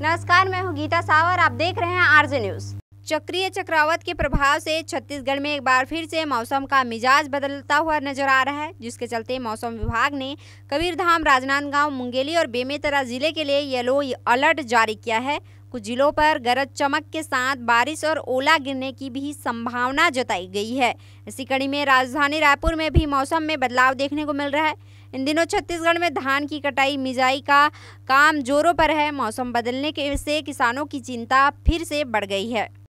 नमस्कार मैं हूँ गीता सावर आप देख रहे हैं आरजे न्यूज चक्रीय चक्रवात के प्रभाव से छत्तीसगढ़ में एक बार फिर से मौसम का मिजाज बदलता हुआ नजर आ रहा है जिसके चलते मौसम विभाग ने कबीरधाम राजनांदगांव मुंगेली और बेमेतरा जिले के लिए येलो अलर्ट जारी किया है कुछ जिलों पर गरज चमक के साथ बारिश और ओला गिरने की भी संभावना जताई गई है इसी कड़ी में राजधानी रायपुर में भी मौसम में बदलाव देखने को मिल रहा है इन दिनों छत्तीसगढ़ में धान की कटाई मिजाई का काम जोरों पर है मौसम बदलने के से किसानों की चिंता फिर से बढ़ गई है